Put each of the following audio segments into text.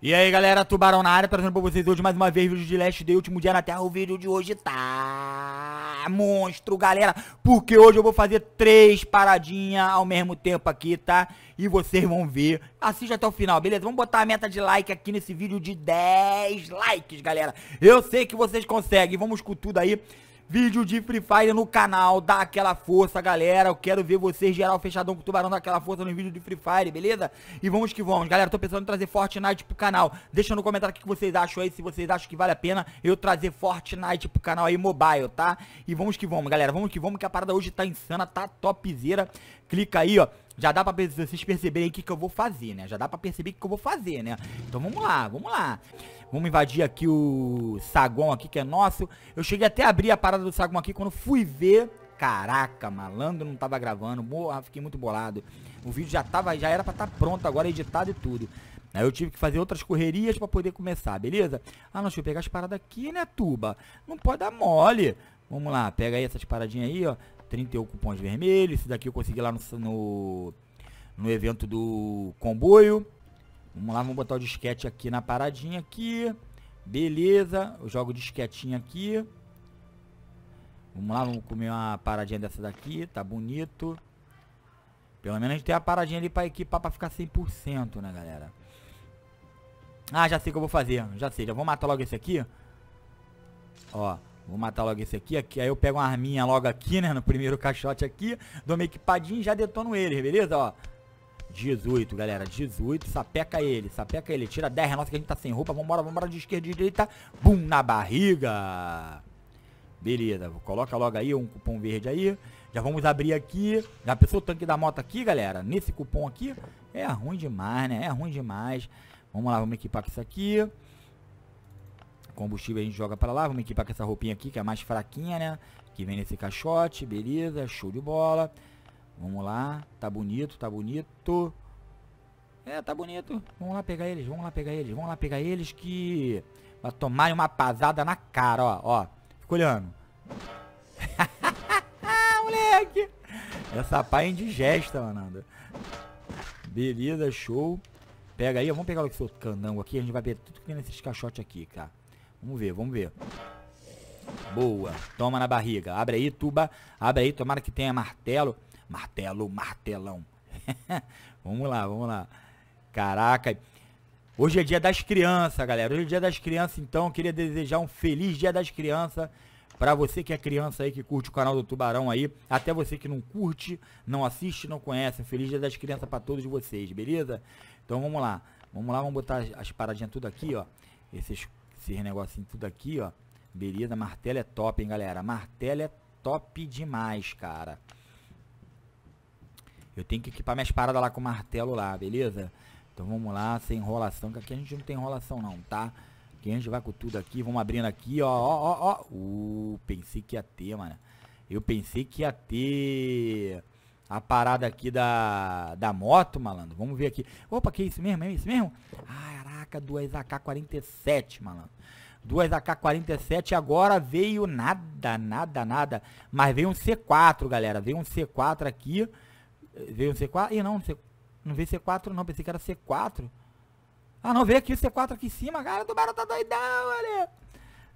E aí galera, Tubarão na área, trazendo pra vocês hoje mais uma vez vídeo de Last Day, último dia na Terra, o vídeo de hoje tá monstro galera, porque hoje eu vou fazer três paradinhas ao mesmo tempo aqui, tá? E vocês vão ver, assiste até o final, beleza? Vamos botar a meta de like aqui nesse vídeo de 10 likes galera, eu sei que vocês conseguem, vamos com tudo aí, vídeo de Free Fire no canal, dá aquela força, galera. Eu quero ver vocês geral fechadão com o tubarão, dá aquela força no vídeo de Free Fire, beleza? E vamos que vamos, galera. Tô pensando em trazer Fortnite pro canal. Deixa no comentário o que vocês acham aí, se vocês acham que vale a pena eu trazer Fortnite pro canal aí mobile, tá? E vamos que vamos, galera. Vamos que vamos, que a parada hoje tá insana, tá topzera. Clica aí, ó já dá pra vocês perceberem o que, que eu vou fazer, né? Já dá pra perceber o que, que eu vou fazer, né? Então vamos lá, vamos lá. Vamos invadir aqui o saguão aqui, que é nosso. Eu cheguei até a abrir a parada do saguão aqui, quando fui ver... Caraca, malandro, não tava gravando. Boa, ah, fiquei muito bolado. O vídeo já tava, já era pra estar tá pronto agora, é editado e tudo. Aí eu tive que fazer outras correrias pra poder começar, beleza? Ah, não, deixa eu pegar as paradas aqui, né, tuba? Não pode dar mole. Vamos lá, pega aí essas paradinhas aí, ó. 31 cupons vermelhos. Esse daqui eu consegui lá no, no, no evento do comboio. Vamos lá, vamos botar o disquete aqui na paradinha aqui. Beleza, eu jogo o disquetinho aqui. Vamos lá, vamos comer uma paradinha dessa daqui, tá bonito. Pelo menos a gente tem a paradinha ali pra equipar pra ficar 100%, né, galera? Ah, já sei o que eu vou fazer, já sei, já vou matar logo esse aqui. Ó, Vou matar logo esse aqui, aqui. Aí eu pego uma arminha logo aqui, né? No primeiro caixote aqui. Dou uma equipadinha e já detono ele, beleza? Ó. 18, galera. 18. Sapeca ele. Sapeca ele. Tira 10. Nossa, que a gente tá sem roupa. Vambora, vambora. De esquerda e direita. Bum, na barriga. Beleza. Coloca logo aí um cupom verde aí. Já vamos abrir aqui. Já pensou o tanque da moto aqui, galera? Nesse cupom aqui. É ruim demais, né? É ruim demais. Vamos lá, vamos equipar com isso aqui combustível a gente joga para lá. Vamos equipar com essa roupinha aqui, que é a mais fraquinha, né? Que vem nesse caixote, beleza, show de bola. Vamos lá, tá bonito, tá bonito. É, tá bonito. Vamos lá pegar eles, vamos lá pegar eles, vamos lá pegar eles que... Vai tomar uma pasada na cara, ó, ó. Fica olhando. Moleque! Essa pá é indigesta, manada. Beleza, show. Pega aí, vamos pegar o seu candango aqui. A gente vai ver tudo que tem nesses caixotes aqui, cara. Vamos ver, vamos ver. Boa. Toma na barriga. Abre aí, tuba. Abre aí, tomara que tenha martelo. Martelo, martelão. vamos lá, vamos lá. Caraca. Hoje é dia das crianças, galera. Hoje é dia das crianças, então eu queria desejar um feliz dia das crianças para você que é criança aí que curte o canal do Tubarão aí, até você que não curte, não assiste, não conhece. Feliz dia das crianças para todos vocês, beleza? Então vamos lá. Vamos lá, vamos botar as, as paradinhas tudo aqui, ó. Esses esses negocinho tudo aqui, ó. Beleza, martelo é top, hein, galera. Martelo é top demais, cara. Eu tenho que equipar minhas paradas lá com martelo lá, beleza? Então vamos lá, sem enrolação, que aqui a gente não tem enrolação não, tá? Aqui a gente vai com tudo aqui, vamos abrindo aqui, ó, ó, ó, ó. Uh, pensei que ia ter, mano. Eu pensei que ia ter a parada aqui da, da moto, malandro. Vamos ver aqui. Opa, que é isso mesmo? É isso mesmo? Ah, caraca, duas AK-47, malandro. Duas AK-47 agora veio nada, nada, nada. Mas veio um C4, galera. Veio um C4 aqui. Veio um C4. Ih, não, não veio C4 não. Pensei que era C4. Ah, não, veio aqui o C4 aqui em cima. Cara, o tubarão tá doidão, olha.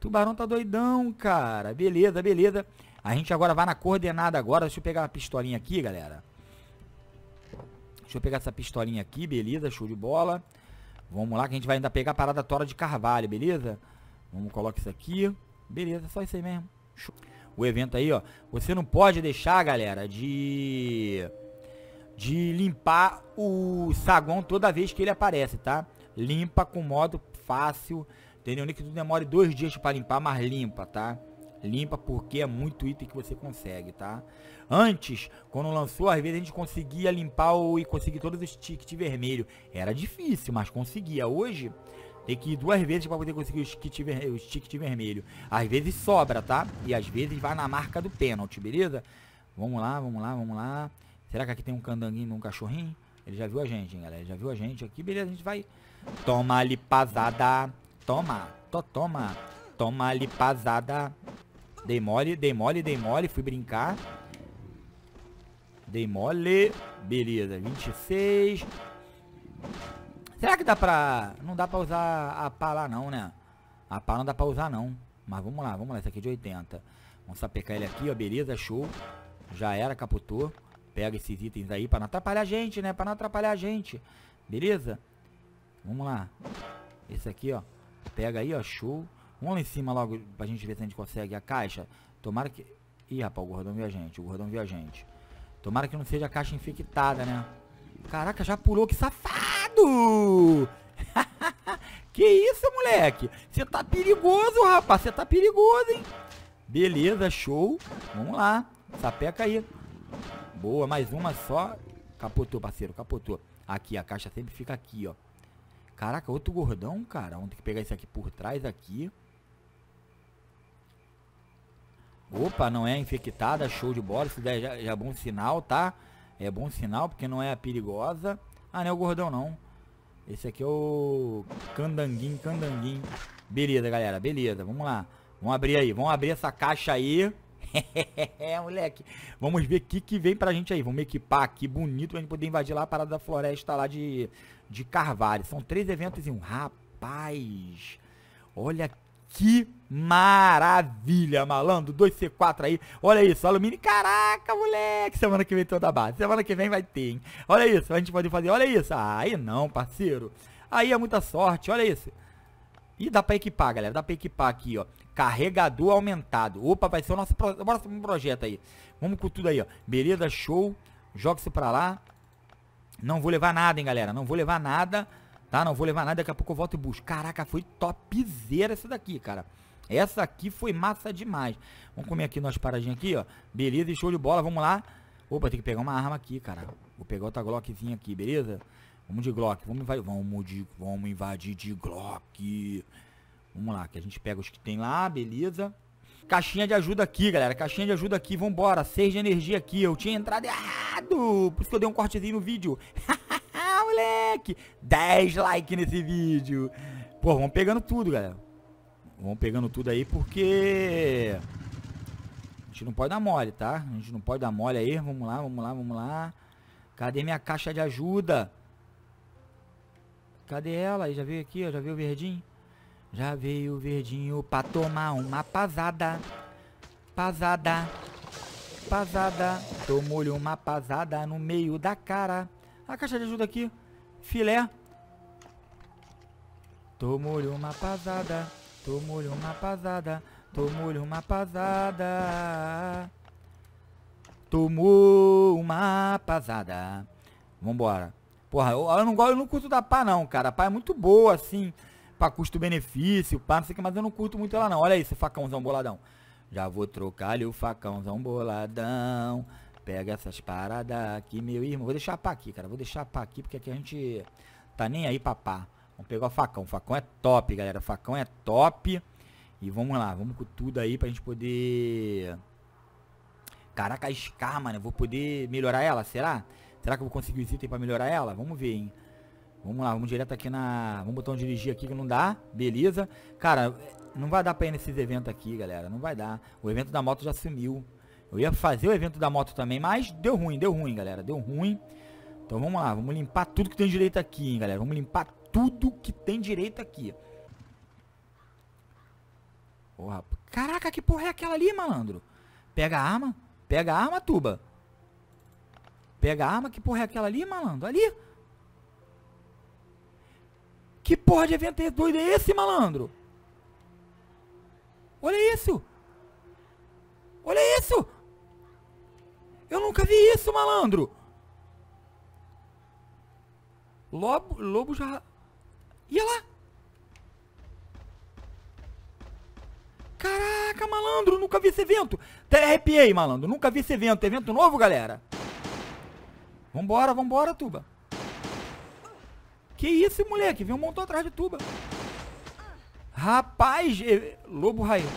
Tubarão tá doidão, cara. Beleza, beleza. A gente agora vai na coordenada agora. Deixa eu pegar a pistolinha aqui, galera. Deixa eu pegar essa pistolinha aqui, beleza, show de bola. Vamos lá que a gente vai ainda pegar a parada tora de carvalho, beleza? Vamos colocar isso aqui. Beleza, só isso aí mesmo. Show. O evento aí, ó. Você não pode deixar, galera, de... De limpar o saguão toda vez que ele aparece, tá? Limpa com modo fácil, entendeu? Nem que tudo demore dois dias para limpar, mas limpa, tá? Limpa porque é muito item que você consegue, tá? Antes, quando lançou, às vezes a gente conseguia limpar o, e conseguir todos os tickets vermelho. Era difícil, mas conseguia. Hoje, tem que ir duas vezes para poder conseguir os, kit ver, os vermelho. Às vezes sobra, tá? E às vezes vai na marca do pênalti, beleza? Vamos lá, vamos lá, vamos lá. Será que aqui tem um candanguinho, um cachorrinho? Ele já viu a gente, hein, galera? Ele já viu a gente aqui, beleza? A gente vai... Toma ali, pasada. Toma. to toma. Toma ali, pasada. Dei mole, dei mole, dei mole. Fui brincar. Dei mole. Beleza, 26. Será que dá pra... Não dá pra usar a pá lá não, né? A pá não dá pra usar não. Mas vamos lá, vamos lá. Esse aqui é de 80. Vamos sapecar ele aqui, ó. Beleza, show. Já era, caputou. Pega esses itens aí pra não atrapalhar a gente, né? Pra não atrapalhar a gente. Beleza? Vamos lá. Esse aqui, ó. Pega aí, ó. Show. Vamos lá em cima logo pra gente ver se a gente consegue a caixa. Tomara que... Ih, rapaz, o gordão viu a gente, o gordão viu a gente. Tomara que não seja a caixa infectada, né? Caraca, já pulou, que safado! que isso, moleque? Você tá perigoso, rapaz, você tá perigoso, hein? Beleza, show. Vamos lá, sapeca aí. Boa, mais uma só. Capotou, parceiro, capotou. Aqui, a caixa sempre fica aqui, ó. Caraca, outro gordão, cara. Vamos ter que pegar esse aqui por trás, aqui. Opa, não é infectada, show de bola. Isso daí já, já é bom sinal, tá? É bom sinal, porque não é a perigosa. Ah, não é o gordão, não. Esse aqui é o candanguim, candanguim. Beleza, galera, beleza. Vamos lá. Vamos abrir aí, vamos abrir essa caixa aí. é, moleque. Vamos ver o que, que vem pra gente aí. Vamos equipar aqui bonito pra gente poder invadir lá a parada da floresta lá de, de Carvalho. São três eventos em um. Rapaz, olha que maravilha, malandro. 2C4 aí. Olha isso, alumínio. Caraca, moleque. Semana que vem toda a base. Semana que vem vai ter, hein? Olha isso, a gente pode fazer. Olha isso. Aí não, parceiro. Aí é muita sorte, olha isso. E dá pra equipar, galera. Dá pra equipar aqui, ó. Carregador aumentado. Opa, vai ser o nosso próximo projeto aí. Vamos com tudo aí, ó. Beleza, show. Joga-se pra lá. Não vou levar nada, hein, galera. Não vou levar nada. Tá? Não vou levar nada, daqui a pouco eu volto e busco. Caraca, foi topzera essa daqui, cara. Essa aqui foi massa demais. Vamos comer aqui nós paradinha aqui, ó. Beleza, show de bola, vamos lá. Opa, tem que pegar uma arma aqui, cara. Vou pegar outra Glockzinha aqui, beleza? Vamos de Glock, vamos invadir, vamos, de, vamos invadir de Glock. Vamos lá, que a gente pega os que tem lá, beleza. Caixinha de ajuda aqui, galera. Caixinha de ajuda aqui, vambora. Seis de energia aqui. Eu tinha entrado errado. Por isso que eu dei um cortezinho no vídeo. moleque! 10 likes nesse vídeo. Pô, vamos pegando tudo, galera. Vamos pegando tudo aí porque... A gente não pode dar mole, tá? A gente não pode dar mole aí. Vamos lá, vamos lá, vamos lá. Cadê minha caixa de ajuda? Cadê ela? Já veio aqui, ó. Já veio o verdinho. Já veio o verdinho pra tomar uma pasada. Pasada. Pasada. Tomou-lhe uma pasada no meio da cara. A caixa de ajuda aqui filé. Tomo-lhe uma pasada, tomo-lhe uma pasada, tomo-lhe uma pasada. Tomou uma pasada. Vambora. Porra, eu, eu não gosto, eu não curto da pá não, cara. A pá é muito boa, assim, pra custo-benefício, pá, não sei o que, mas eu não curto muito ela não. Olha esse facãozão boladão. Já vou trocar-lhe o facãozão boladão. Pega essas paradas aqui, meu irmão. Vou deixar pá aqui, cara. Vou deixar pá aqui, porque aqui a gente tá nem aí papá. Vamos pegar o facão. O facão é top, galera. O facão é top. E vamos lá, vamos com tudo aí pra gente poder... Caraca, a Scar, mano. Eu vou poder melhorar ela, será? Será que eu vou conseguir os itens pra melhorar ela? Vamos ver, hein. Vamos lá, vamos direto aqui na... Vamos botar um dirigir aqui que não dá. Beleza. Cara, não vai dar pra ir nesses eventos aqui, galera. Não vai dar. O evento da moto já sumiu. Eu ia fazer o evento da moto também, mas deu ruim, deu ruim, galera. Deu ruim. Então vamos lá, vamos limpar tudo que tem direito aqui, hein, galera. Vamos limpar tudo que tem direito aqui. Porra, caraca, que porra é aquela ali, malandro? Pega a arma, pega a arma, tuba. Pega a arma, que porra é aquela ali, malandro? Ali. Que porra de evento é doido é esse, malandro? Olha isso. nunca vi isso, malandro. Lobo, lobo já... Ia lá. Caraca, malandro, nunca vi esse evento. Até arrepiei, malandro. Nunca vi esse evento. Evento novo, galera. Vambora, vambora, tuba. Que isso, moleque? Vem um montão atrás de tuba. Rapaz, eh, lobo raio.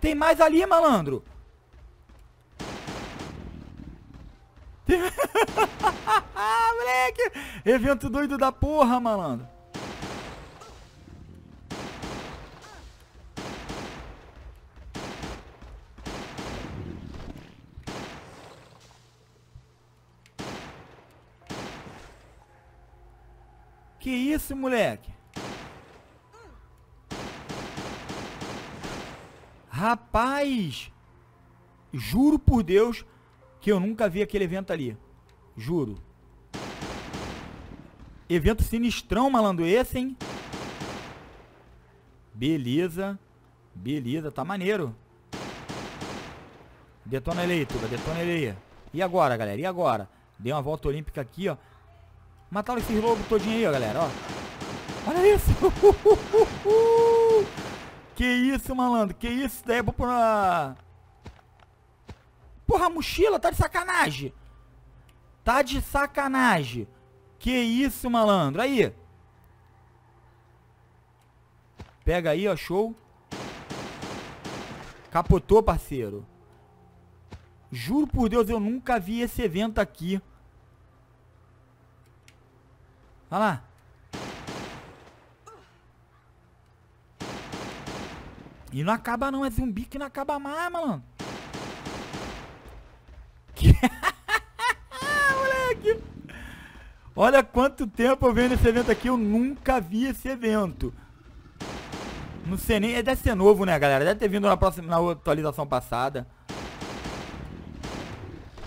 Tem mais ali, malandro. Moleque! Evento doido da porra, malandro. Que isso, moleque? Rapaz, juro por Deus que eu nunca vi aquele evento ali. Juro. Evento sinistrão, malandro, esse, hein? Beleza. Beleza, tá maneiro. Detona ele aí, Tuba. detona ele aí. E agora, galera? E agora? Dei uma volta olímpica aqui, ó. Mataram esses lobos todinho aí, ó, galera, ó. Olha isso! Que isso, malandro? Que isso? Daí é pra... Porra, a mochila tá de sacanagem. Tá de sacanagem. Que isso, malandro? Aí. Pega aí, ó. Show. Capotou, parceiro. Juro por Deus, eu nunca vi esse evento aqui. Olha lá. E não acaba não, é zumbi que não acaba mais, mano. Que... Moleque! Olha quanto tempo eu venho nesse evento aqui, eu nunca vi esse evento. Não sei nem, é, deve ser novo, né, galera? Deve ter vindo na próxima, na atualização passada.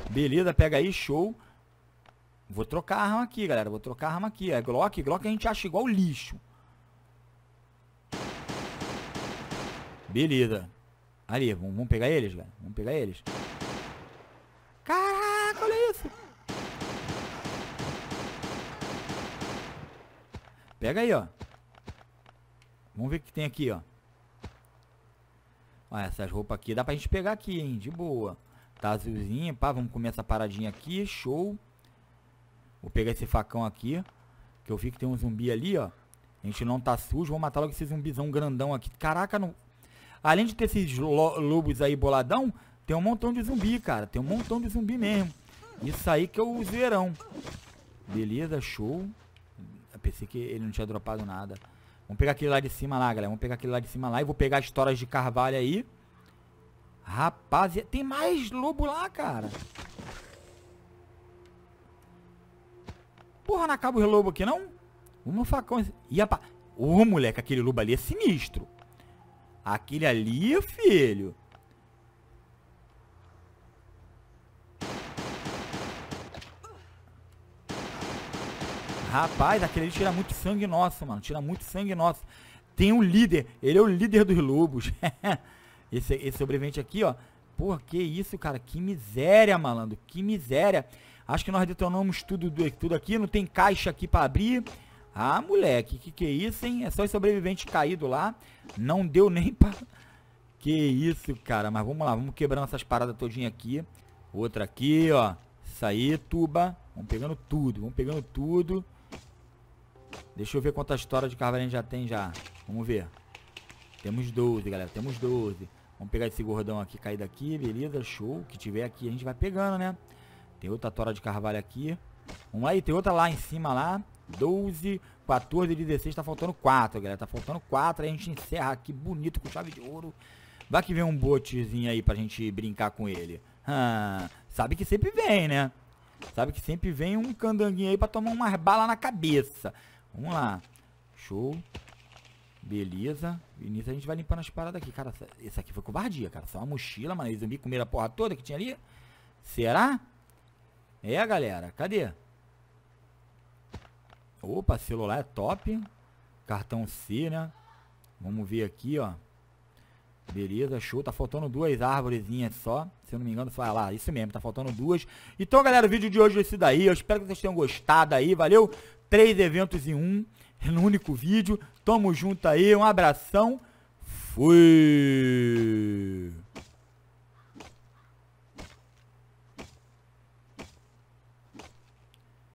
Beleza, pega aí, show. Vou trocar a arma aqui, galera, vou trocar a arma aqui. É Glock, Glock a gente acha igual lixo. Beleza. Ali, vamos pegar eles, galera. Vamos pegar eles. Caraca, olha isso. Pega aí, ó. Vamos ver o que tem aqui, ó. Olha, essas roupas aqui dá pra gente pegar aqui, hein? De boa. Tá azulzinha, pá. Vamos comer essa paradinha aqui. Show. Vou pegar esse facão aqui. Que eu vi que tem um zumbi ali, ó. A gente não tá sujo. Vou matar logo esse zumbizão grandão aqui. Caraca, não... Além de ter esses lobos aí boladão, tem um montão de zumbi, cara. Tem um montão de zumbi mesmo. Isso aí que é o zoeirão. Beleza, show. Eu pensei que ele não tinha dropado nada. Vamos pegar aquele lá de cima lá, galera. Vamos pegar aquele lá de cima lá. E vou pegar as toras de carvalho aí. Rapaziada, tem mais lobo lá, cara. Porra, não acaba o lobo aqui, não? Uma facão. E é a Ô, moleque, aquele lobo ali é sinistro. Aquele ali, filho. Rapaz, aquele ali tira muito sangue nosso, mano. Tira muito sangue nosso. Tem um líder. Ele é o líder dos lobos. esse, esse sobrevivente aqui, ó. Porra, que isso, cara. Que miséria, malandro. Que miséria. Acho que nós detonamos tudo, tudo aqui. Não tem caixa aqui pra abrir. Ah, moleque, que que é isso, hein? É só os sobreviventes caído lá. Não deu nem pra... Que isso, cara. Mas vamos lá, vamos quebrando essas paradas todinha aqui. Outra aqui, ó. Isso aí, tuba. Vamos pegando tudo, vamos pegando tudo. Deixa eu ver quantas histórias de carvalho já tem já. Vamos ver. Temos 12, galera. Temos 12. Vamos pegar esse gordão aqui, cair daqui. Beleza, show. O que tiver aqui a gente vai pegando, né? Tem outra tora de carvalho aqui. Vamos lá, e tem outra lá em cima lá. 12, 14, 16, tá faltando 4, galera. Tá faltando 4, aí a gente encerra aqui bonito com chave de ouro. Vai que vem um botezinho aí pra gente brincar com ele. Ah, sabe que sempre vem, né? Sabe que sempre vem um candanguinho aí pra tomar umas balas na cabeça. Vamos lá. Show. Beleza. início a gente vai limpando as paradas aqui. Cara, isso aqui foi covardia, cara. Só uma mochila, mano. Eles zumbi comeram a porra toda que tinha ali. Será? É, galera. Cadê? Opa, celular é top. Cartão C, né? Vamos ver aqui, ó. Beleza, show. Tá faltando duas árvorezinhas só. Se eu não me engano, vai ah, lá. Isso mesmo, tá faltando duas. Então, galera, o vídeo de hoje é esse daí. Eu espero que vocês tenham gostado aí, valeu? Três eventos em um, no único vídeo. Tamo junto aí, um abração. Fui!